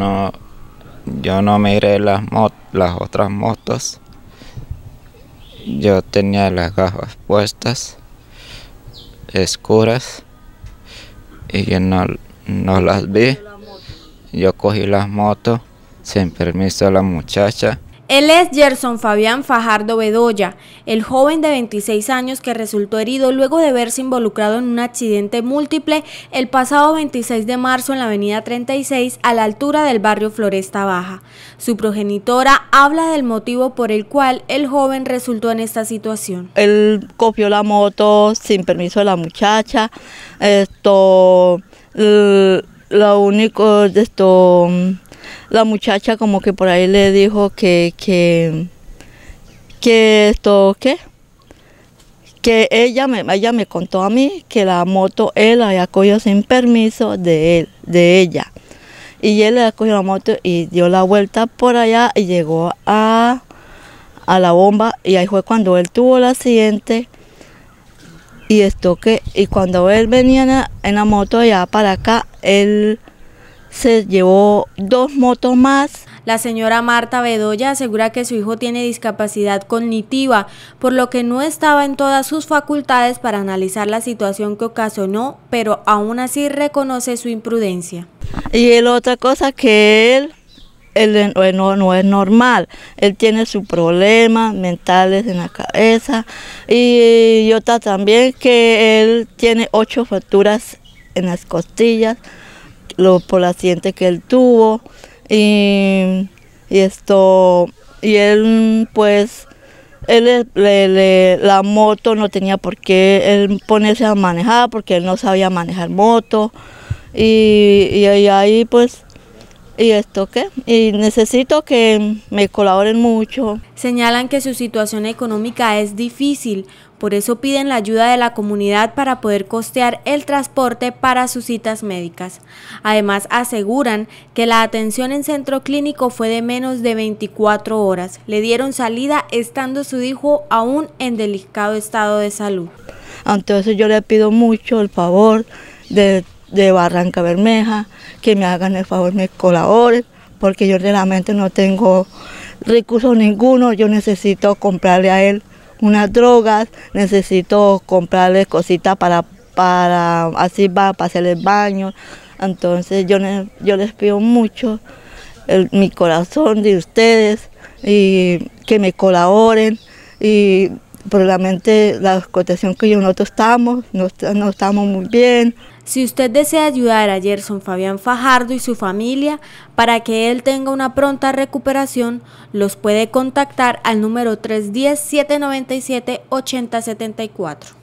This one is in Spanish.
no, yo no miré las, las otras motos. Yo tenía las gafas puestas, escuras, y yo no, no las vi. Yo cogí las motos sin permiso de la muchacha él es Gerson Fabián Fajardo Bedoya, el joven de 26 años que resultó herido luego de verse involucrado en un accidente múltiple el pasado 26 de marzo en la avenida 36 a la altura del barrio Floresta Baja. Su progenitora habla del motivo por el cual el joven resultó en esta situación. Él copió la moto sin permiso de la muchacha, esto, lo único, esto la muchacha como que por ahí le dijo que, que, que esto, que, Que ella me, ella me contó a mí que la moto él había cogido sin permiso de él, de ella. Y él le cogió la moto y dio la vuelta por allá y llegó a, a la bomba y ahí fue cuando él tuvo el accidente y esto que y cuando él venía en la, en la moto allá para acá él se llevó dos motos más. La señora Marta Bedoya asegura que su hijo tiene discapacidad cognitiva, por lo que no estaba en todas sus facultades para analizar la situación que ocasionó, pero aún así reconoce su imprudencia. Y la otra cosa que él, eh, no, es normal, él tiene sus problemas mentales en la cabeza y, y otra también que él tiene ocho fracturas en las costillas, por la accidente que él tuvo. Y, esto, y él pues, él le, la moto no tenía por qué él ponerse a manejar porque él no sabía manejar moto. y, y ahí pues y esto qué, y necesito que me colaboren mucho. Señalan que su situación económica es difícil, por eso piden la ayuda de la comunidad para poder costear el transporte para sus citas médicas. Además aseguran que la atención en centro clínico fue de menos de 24 horas. Le dieron salida estando su hijo aún en delicado estado de salud. Entonces yo le pido mucho el favor de de Barranca Bermeja, que me hagan el favor, me colaboren, porque yo realmente no tengo recursos ninguno, yo necesito comprarle a él unas drogas, necesito comprarle cositas para, para así para hacer el baño. Entonces yo, yo les pido mucho mi corazón de ustedes y que me colaboren y probablemente pues, la situación que yo nosotros estamos, no estamos muy bien. Si usted desea ayudar a Gerson Fabián Fajardo y su familia para que él tenga una pronta recuperación, los puede contactar al número 310-797-8074.